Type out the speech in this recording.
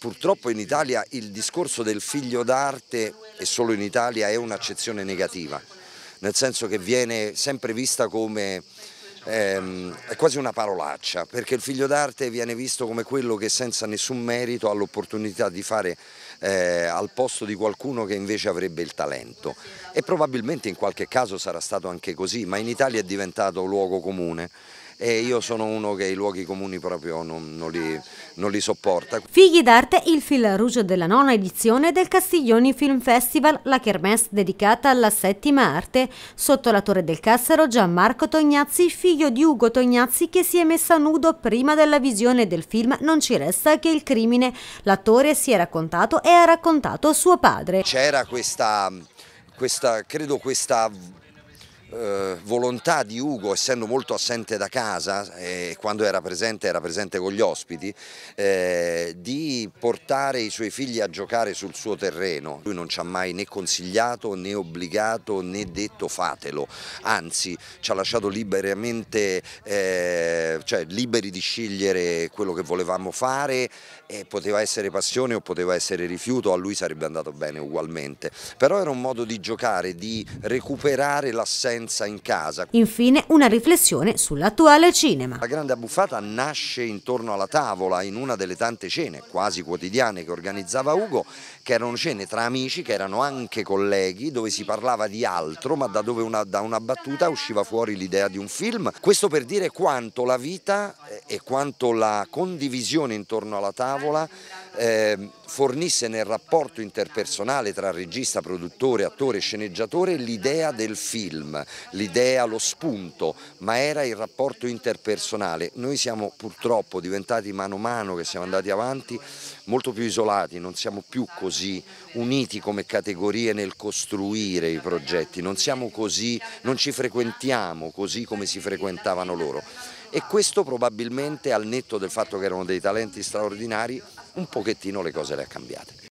purtroppo in Italia il discorso del figlio d'arte, e solo in Italia, è un'accezione negativa, nel senso che viene sempre vista come ehm, è quasi una parolaccia, perché il figlio d'arte viene visto come quello che senza nessun merito ha l'opportunità di fare eh, al posto di qualcuno che invece avrebbe il talento e probabilmente in qualche caso sarà stato anche così, ma in Italia è diventato luogo comune e io sono uno che i luoghi comuni proprio non, non, li, non li, sopporta. Figli d'arte, il fil rouge della nona edizione del Castiglioni Film Festival, la kermesse dedicata alla settima arte. Sotto la Torre del Cassero Gianmarco Tognazzi, figlio di Ugo Tognazzi che si è messa a nudo prima della visione del film Non ci resta che il crimine. L'attore si è raccontato e ha raccontato suo padre. C'era questa, questa, credo questa eh, volontà di Ugo, essendo molto assente da casa e eh, quando era presente era presente con gli ospiti, eh, di portare i suoi figli a giocare sul suo terreno. Lui non ci ha mai né consigliato né obbligato né detto fatelo, anzi ci ha lasciato liberamente, eh, cioè liberi di scegliere quello che volevamo fare e poteva essere passione o poteva essere rifiuto, a lui sarebbe andato bene ugualmente. Però era un modo di giocare, di recuperare l'assenza violenza in casa. Infine una riflessione sull'attuale cinema. La grande abbuffata nasce intorno alla tavola in una delle tante cene quasi quotidiane che organizzava Ugo, che erano cene tra amici, che erano anche colleghi, dove si parlava di altro, ma da dove una, da una battuta usciva fuori l'idea di un film. Questo per dire quanto la vita eh, e quanto la condivisione intorno alla tavola eh, fornisse nel rapporto interpersonale tra regista, produttore, attore sceneggiatore l'idea del film, l'idea, lo spunto, ma era il rapporto interpersonale. Noi siamo purtroppo diventati mano a mano che siamo andati avanti molto più isolati, non siamo più così uniti come categorie nel costruire i progetti, non, così, non ci frequentiamo così come si frequentavano loro e questo probabilmente al netto del fatto che erano dei talenti straordinari un pochettino le cose le ha cambiate.